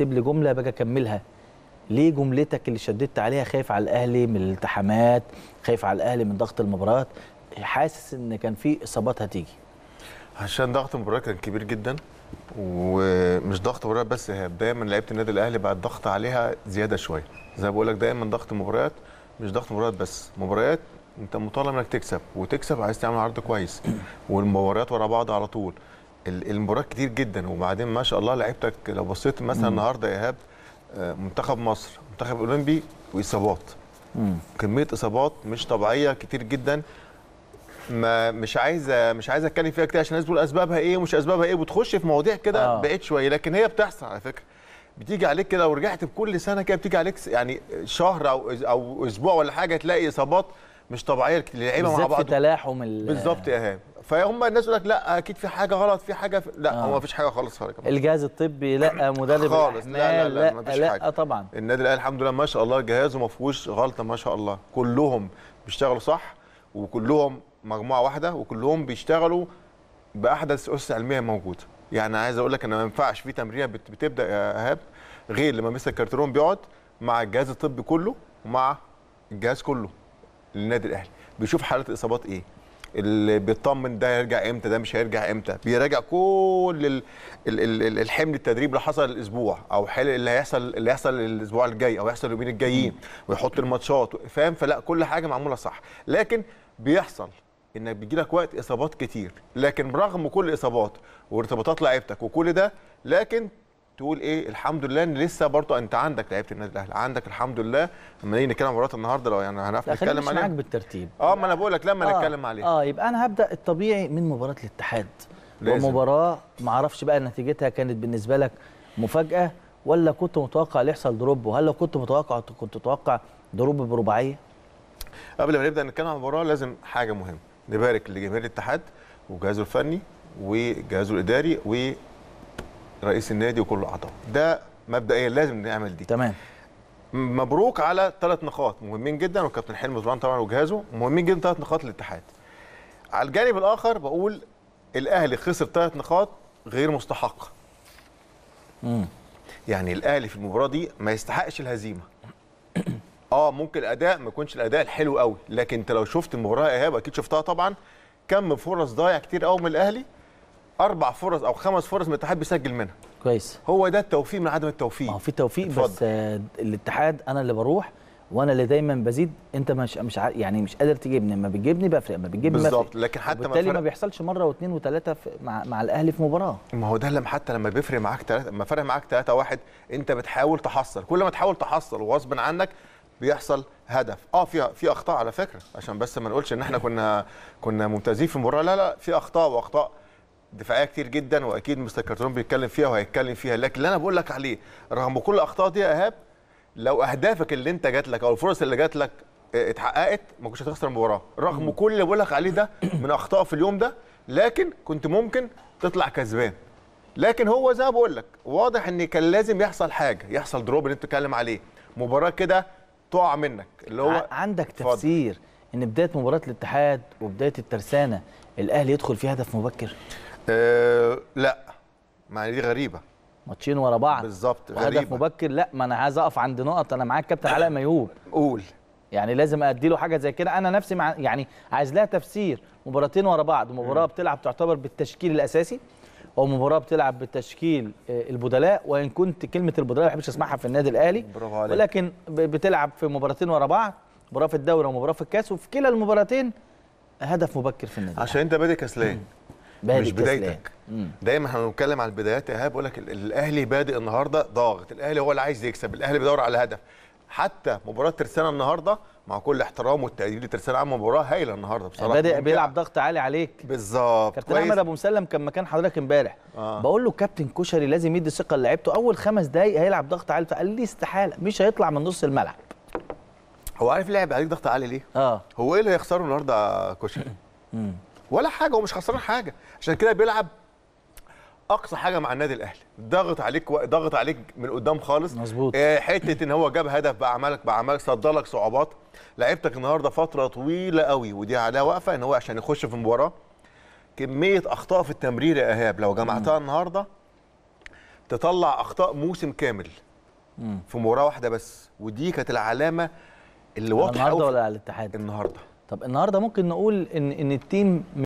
اكتب لي جمله باجي اكملها ليه جملتك اللي شددت عليها خايف على الاهلي من الالتحامات خايف على الاهلي من ضغط المباريات حاسس ان كان في اصابات هتيجي عشان ضغط المباراه كان كبير جدا ومش ضغط مباراه بس دايما لعيبه النادي الاهلي بقى الضغط عليها زياده شويه زي ما بقول لك دايما ضغط مباريات مش ضغط مباريات بس مباريات انت مطالب انك تكسب وتكسب عايز تعمل عرض كويس والمباريات ورا بعض على طول المباريات كتير جدا وبعدين ما شاء الله لعيبتك لو بصيت مثلا النهارده ايهاب آه، منتخب مصر منتخب اولمبي واصابات كميه اصابات مش طبيعيه كتير جدا ما مش عايز مش عايز اتكلم فيها كتير عشان الناس بتقول اسبابها ايه ومش اسبابها ايه وتخش في مواضيع كده آه. بعيد شويه لكن هي بتحصل على فكره بتيجي عليك كده ورجعت بكل سنه كده بتيجي عليك يعني شهر او او اسبوع ولا حاجه تلاقي اصابات مش طبيعيه للعيبه مع بعض بالظبط تلاحم بالظبط يا ايهاب فهم الناس يقول لك لا اكيد في حاجه غلط في حاجه في... لا آه. هو ما فيش حاجه خالص فرق الجهاز الطبي لا مدرب خالص لا لا لا, لا ما فيش حاجه لا طبعا النادي الاهلي الحمد لله ما شاء الله جهازه ما فيهوش غلطه ما شاء الله كلهم بيشتغلوا صح وكلهم مجموعه واحده وكلهم بيشتغلوا باحدث اسس علميه موجوده يعني عايز اقول لك ان ما ينفعش في تمرين بتبدا يا ايهاب غير لما مسك كارترون بيقعد مع الجهاز الطبي كله ومع الجهاز كله للنادي الاهلي بيشوف حالات الاصابات ايه اللي بيطمن ده هيرجع امتى ده مش هيرجع امتى بيراجع كل الحمل التدريب اللي حصل الاسبوع او حل اللي هيحصل اللي هيحصل الاسبوع الجاي او هيحصل اليومين الجايين ويحط الماتشات فاهم فلا كل حاجه معموله صح لكن بيحصل انك بيجي لك وقت اصابات كتير لكن برغم كل الاصابات وارتباطات لعيبتك وكل ده لكن تقول ايه الحمد لله ان لسه برضه انت عندك لعيبه النادي الاهلي عندك الحمد لله لما نيجي نتكلم عن مباراه النهارده لو يعني هنعرف نتكلم عليها معاك بالترتيب اه ما انا بقول لك لما آه نتكلم عليها اه يبقى انا هبدا الطبيعي من مباراه الاتحاد لازم. ومباراه ما اعرفش بقى نتيجتها كانت بالنسبه لك مفاجاه ولا كنت متوقع اللي يحصل دروب وهل لو كنت متوقع كنت متوقع دروب برباعيه قبل ما نبدا نتكلم عن المباراه لازم حاجه مهمه نبارك لجماهير الاتحاد وجهازه الفني وجهازه الاداري و رئيس النادي وكل الاعضاء ده مبدئيا لازم نعمل دي تمام مبروك على ثلاث نقاط مهمين جدا وكابتن حلمي طبعا طبعا وجهازه مهمين جدا ثلاث نقاط للاتحاد على الجانب الاخر بقول الاهلي خسر ثلاث نقاط غير مستحق امم يعني الاهلي في المباراه دي ما يستحقش الهزيمه اه ممكن الاداء ما يكونش الاداء الحلو قوي لكن انت لو شفت المباراه ايهاب اكيد شفتها طبعا كم فرص ضايع كتير قوي من الاهلي اربع فرص او خمس فرص من الاتحاد بيسجل منها كويس هو ده التوفيق من عدم التوفيق هو في توفيق بس آه الاتحاد انا اللي بروح وانا اللي دايما بزيد انت مش مش يعني مش قادر تجيبني اما بتجيبني بفرق اما بتجيبني بالظبط لكن حتى وبالتالي ما بيحصلش مره واثنين وثلاثه مع مع الاهلي في مباراه ما هو ده لما حتى لما بيفرق معاك ثلاثه لما فرق معاك ثلاثه واحد انت بتحاول تحصل كل ما تحاول تحصل وغصب عنك بيحصل هدف اه في في اخطاء على فكره عشان بس ما نقولش ان احنا كنا كنا ممتازين في المباراه لا لا في اخطاء واخطاء دفاعيه كتير جدا واكيد مستر كارتون بيتكلم فيها وهيتكلم فيها لكن اللي انا بقول لك عليه رغم كل الاخطاء دي يا ايهاب لو اهدافك اللي انت جات لك او الفرص اللي جات لك آه، اتحققت ما كنتش هتخسر المباراه رغم كل اللي بقول لك عليه ده من اخطاء في اليوم ده لكن كنت ممكن تطلع كسبان لكن هو زي ما بقول لك واضح ان كان لازم يحصل حاجه يحصل دروب اللي انت بتتكلم عليه مباراه كده تقع منك اللي هو عندك تفسير فضل. ان بدايه مباراه الاتحاد وبدايه الترسانه الاهلي يدخل في هدف مبكر آه، لا ما دي غريبه ماتشين ورا بعض بالظبط غريبه مبكر لا ما انا عايز اقف عند نقط انا معاك كابتن علاء ميهوب قول يعني لازم ادي له حاجه زي كده انا نفسي مع يعني عايز لها تفسير مباراتين ورا بعض مباراه بتلعب تعتبر بالتشكيل الاساسي ومباراه بتلعب بالتشكيل آه، البدلاء وان كنت كلمه البدلاء ما بحبش اسمعها في النادي الاهلي ولكن بتلعب في مباراتين ورا بعض مباراه في الدوري ومباراه في الكاس وفي كلا المباراتين هدف مبكر في النادي عشان انت بادئ كسلان مش بدايتك دايما احنا بنتكلم على البدايات ايهاب بقول لك الاهلي بادئ النهارده ضاغط الاهلي هو اللي عايز يكسب الاهلي بيدور على هدف حتى مباراه ترسانه النهارده مع كل احترام والتقدير لترسانه عامل مباراه هايله النهارده بصراحه بادئ بيلعب ضغط عالي عليك بالظبط كابتن احمد ابو مسلم كان مكان حضرتك امبارح آه. بقول له كابتن كشري لازم يدي ثقه لعيبته اول خمس دقائق هيلعب ضغط عالي فقال لي استحاله مش هيطلع من نص الملعب هو عارف لعب عليك ضغط عالي ليه؟ اه هو ايه اللي هيخسره النهارده كشري؟ ولا حاجه هو مش خسران حاجه عشان كده بيلعب اقصى حاجه مع النادي الاهلي ضغط عليك ضغط عليك من قدام خالص مظبوط آه، حته ان هو جاب هدف بعملك بعملك صد لك صعوبات لعبتك النهارده فتره طويله قوي ودي عليها وقفه ان هو عشان يخش في المباراه كميه اخطاء في التمرير يا ايهاب لو جمعتها النهارده تطلع اخطاء موسم كامل مم. في مباراه واحده بس ودي كانت العلامه اللي واضحه النهارده ولا على الاتحاد النهارده طب النهارده ممكن نقول ان ان التيم